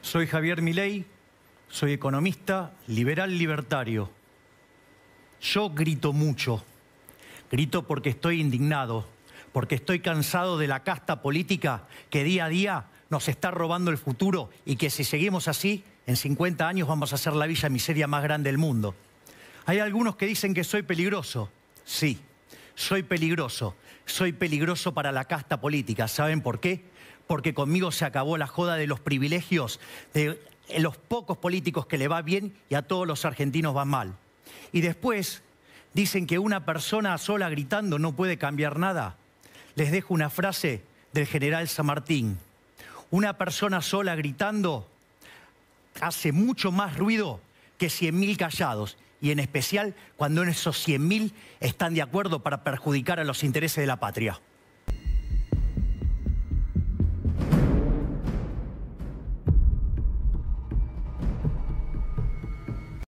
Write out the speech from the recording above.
Soy Javier Milei, soy economista, liberal libertario. Yo grito mucho. Grito porque estoy indignado, porque estoy cansado de la casta política que día a día nos está robando el futuro y que si seguimos así, en 50 años vamos a ser la villa miseria más grande del mundo. Hay algunos que dicen que soy peligroso. Sí, soy peligroso, soy peligroso para la casta política. ¿Saben por qué? Porque conmigo se acabó la joda de los privilegios, de los pocos políticos que le va bien y a todos los argentinos va mal. Y después dicen que una persona sola gritando no puede cambiar nada. Les dejo una frase del general San Martín. Una persona sola gritando hace mucho más ruido que 100.000 callados, y en especial cuando esos 100.000 están de acuerdo para perjudicar a los intereses de la patria.